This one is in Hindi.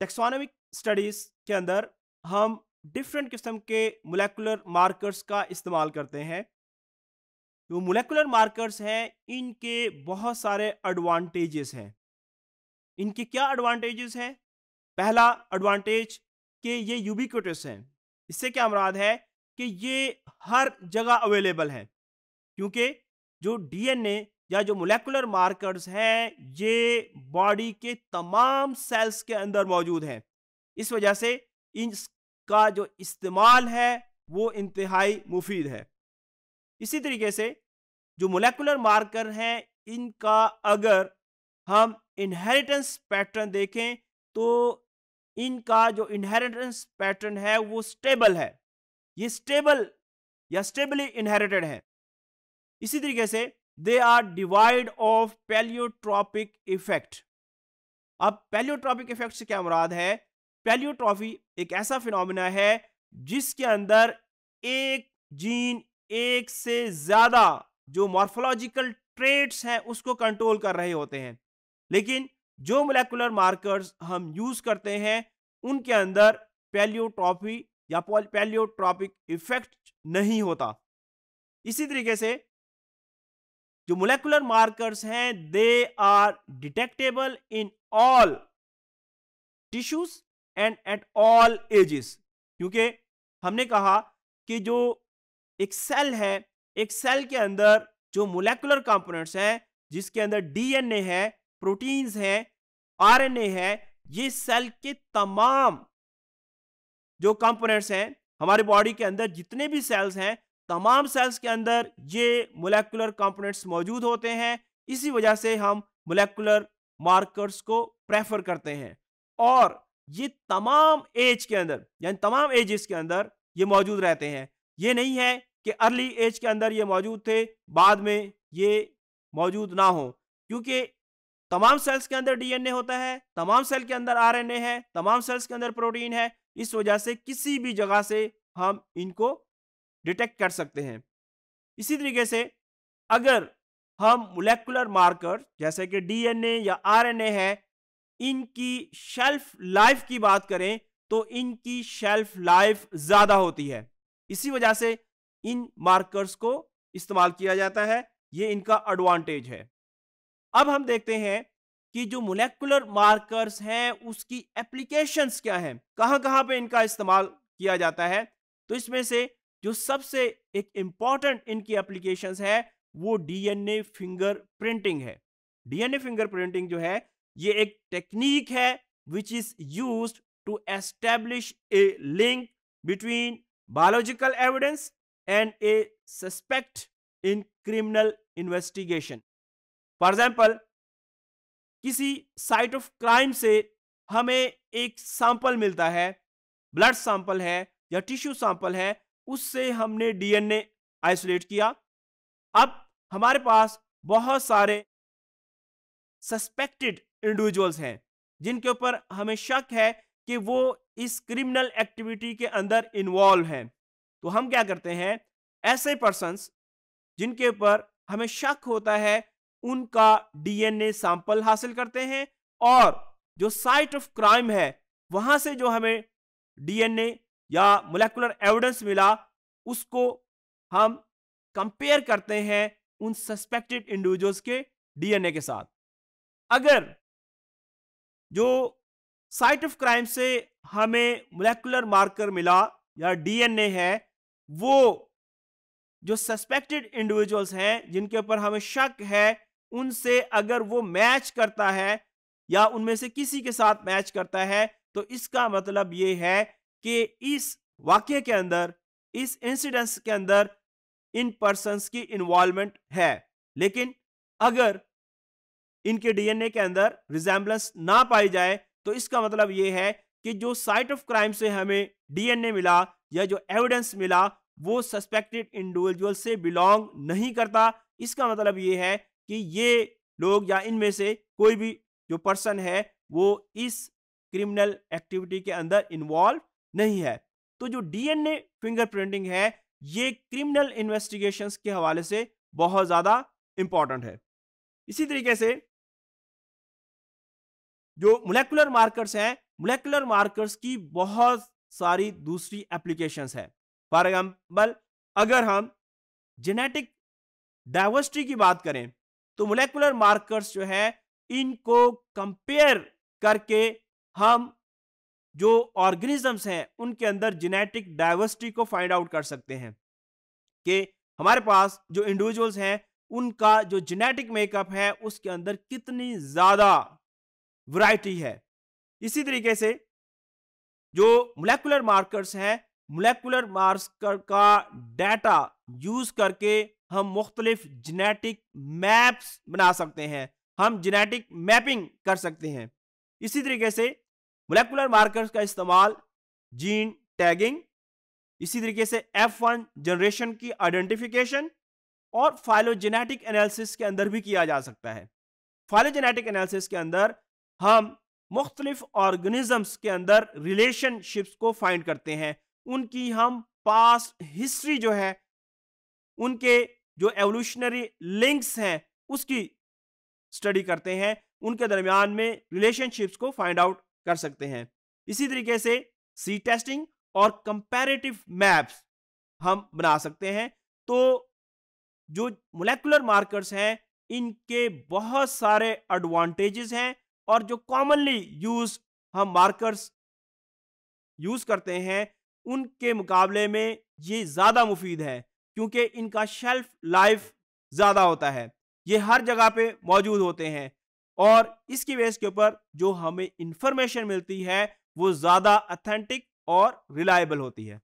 टेक्सोनॉमिक स्टडीज़ के अंदर हम डिफरेंट किस्म के मोलेकुलर मार्कर्स का इस्तेमाल करते हैं जो मोलेकुलर मार्कर्स हैं इनके बहुत सारे एडवांटेजेस हैं इनके क्या एडवांटेजेस हैं पहला एडवांटेज कि ये यूबिक्यूटस हैं इससे क्या मुराद है कि ये हर जगह अवेलेबल है क्योंकि जो डीएनए या जो मोलेकुलर मार्कर्स हैं ये बॉडी के तमाम सेल्स के अंदर मौजूद हैं इस वजह से इनका जो इस्तेमाल है वो इंतहाई मुफीद है इसी तरीके से जो मोलेकुलर मार्कर हैं इनका अगर हम इनहेरिटेंस पैटर्न देखें तो इनका जो इनहेरिटेंस पैटर्न है वो स्टेबल है ये स्टेबल या स्टेबली इनहेरिटेड है इसी तरीके से they are devoid of pleiotropic effect अब पेलियोट्रॉपिक इफेक्ट से क्या मुराद है पेलियोट्रॉफी एक ऐसा फिनोमिना है जिसके अंदर एक जीन एक से ज्यादा जो मॉर्फोलॉजिकल ट्रेट्स हैं उसको कंट्रोल कर रहे होते हैं लेकिन जो मोलेकुलर मार्कर्स हम यूज करते हैं उनके अंदर पेलियोट्रॉफी या पेलियोट्रॉपिक इफेक्ट नहीं होता इसी तरीके से जो मोलेकुलर मार्कर्स हैं they are detectable in all tissues and at all ages क्योंकि हमने कहा कि जो एक सेल है एक सेल के अंदर जो मोलेकुलर कंपोनेंट्स हैं जिसके अंदर डीएनए है प्रोटीन्स हैं आरएनए है ये सेल के तमाम जो कंपोनेंट्स हैं हमारे बॉडी के अंदर जितने भी सेल्स हैं तमाम सेल्स के अंदर ये मोलेकुलर कंपोनेंट्स मौजूद होते हैं इसी वजह से हम मोलेकुलर मार्कर्स को प्रेफर करते हैं और ये तमाम एज के अंदर यानी तमाम एजेस के अंदर ये मौजूद रहते हैं ये नहीं है कि अर्ली एज के अंदर ये मौजूद थे बाद में ये मौजूद ना हो क्योंकि तमाम सेल्स के अंदर डीएनए होता है तमाम सेल के अंदर आरएनए है तमाम सेल्स के अंदर प्रोटीन है इस वजह से किसी भी जगह से हम इनको डिटेक्ट कर सकते हैं इसी तरीके से अगर हम मोलेकुलर मार्कर जैसे कि डीएनए या आरएनए है इनकी शेल्फ लाइफ की बात करें तो इनकी शेल्फ लाइफ ज़्यादा होती है इसी वजह से इन मार्कर्स को इस्तेमाल किया जाता है ये इनका एडवांटेज है अब हम देखते हैं कि जो मोलेकुलर मार्कर्स हैं उसकी एप्लीकेशंस क्या हैं कहां कहां पे इनका इस्तेमाल किया जाता है तो इसमें से जो सबसे एक इंपॉर्टेंट इनकी एप्लीकेशन है वो डीएनए फिंगर प्रिंटिंग है डीएनए फिंगर प्रिंटिंग जो है ये एक टेक्निक है which is use to establish a link between biological evidence and a suspect in criminal investigation for example किसी साइट ऑफ क्राइम से हमें एक सैंपल मिलता है ब्लड सैंपल है या टिश्यू सैंपल है उससे हमने डीएनए आइसोलेट किया अब हमारे पास बहुत सारे सस्पेक्टेड इंडिविजुअल्स हैं जिनके ऊपर हमें शक है कि वो इस क्रिमिनल एक्टिविटी के अंदर इन्वॉल्व हैं तो हम क्या करते हैं ऐसे पर्सनस जिनके ऊपर हमें शक होता है उनका डीएनए सैंपल हासिल करते हैं और जो साइट ऑफ क्राइम है वहां से जो हमें डीएनए या मोलेकुलर एविडेंस मिला उसको हम कंपेयर करते हैं उन सस्पेक्टेड इंडिविजुअल्स के डीएनए के साथ अगर जो साइट ऑफ क्राइम से हमें मोलेकुलर मार्कर मिला या डीएनए है वो जो सस्पेक्टेड इंडिविजुअल्स हैं जिनके ऊपर हमें शक है उनसे अगर वो मैच करता है या उनमें से किसी के साथ मैच करता है तो इसका मतलब ये है कि इस वाक्य के अंदर इस इंसिडेंस के अंदर इन पर्सन की इन्वॉल्वमेंट है लेकिन अगर इनके डीएनए के अंदर रिजेम्बलेंस ना पाई जाए तो इसका मतलब यह है कि जो साइट ऑफ क्राइम से हमें डीएनए मिला या जो एविडेंस मिला वो सस्पेक्टेड इंडिविजुअल से बिलोंग नहीं करता इसका मतलब ये है कि ये लोग या इनमें से कोई भी जो पर्सन है वो इस क्रिमिनल एक्टिविटी के अंदर इन्वॉल्व नहीं है तो जो डीएनए फिंगरप्रिंटिंग है ये क्रिमिनल इन्वेस्टिगेशन के हवाले से बहुत ज़्यादा इंपॉर्टेंट है इसी तरीके से जो मोलेकुलर मार्कर्स हैं मोलेकुलर मार्कर्स की बहुत सारी दूसरी एप्लीकेशंस है फॉर एग्जाम्पल अगर हम जेनेटिक डाइवर्सिटी की बात करें तो मोलेकुलर मार्कर्स जो है इनको कंपेयर करके हम जो ऑर्गेनिजम्स हैं उनके अंदर जेनेटिक डाइवर्सिटी को फाइंड आउट कर सकते हैं कि हमारे पास जो इंडिविजुअल्स हैं उनका जो जेनेटिक मेकअप है उसके अंदर कितनी ज़्यादा वैरायटी है इसी तरीके से जो मोलेकुलर मार्कर्स हैं मोलेकुलर मार्कर का डाटा यूज करके हम मुख्तलिफ जेनेटिक मैप्स बना सकते हैं हम जेनेटिक मैपिंग कर सकते हैं इसी तरीके से मोलेकुलर मार्कर्स का इस्तेमाल जीन टैगिंग इसी तरीके से एफ वन जनरेशन की आइडेंटिफिकेशन और फाइलोजेनेटिक एनालिसिस के अंदर भी किया जा सकता है फाइलोजेनेटिक एनालिसिस के अंदर हम मुख्तलिफ ऑर्गेनिजम्स के अंदर रिलेशनशिप्स को फाइंड करते हैं उनकी हम पास हिस्ट्री जो है उनके जो एवोल्यूशनरी लिंक्स हैं उसकी स्टडी करते हैं उनके दरमियान में रिलेशनशिप्स को फाइंड आउट कर सकते हैं इसी तरीके से सी टेस्टिंग और कंपेरेटिव मैप्स हम बना सकते हैं तो जो मोलेकुलर मार्कर्स हैं इनके बहुत सारे एडवांटेजेस हैं और जो कॉमनली यूज हम मार्कर्स यूज करते हैं उनके मुकाबले में ये ज़्यादा मुफीद है क्योंकि इनका शेल्फ लाइफ ज़्यादा होता है ये हर जगह पे मौजूद होते हैं और इसकी बेस के ऊपर जो हमें इंफॉर्मेशन मिलती है वो ज़्यादा अथेंटिक और रिलायबल होती है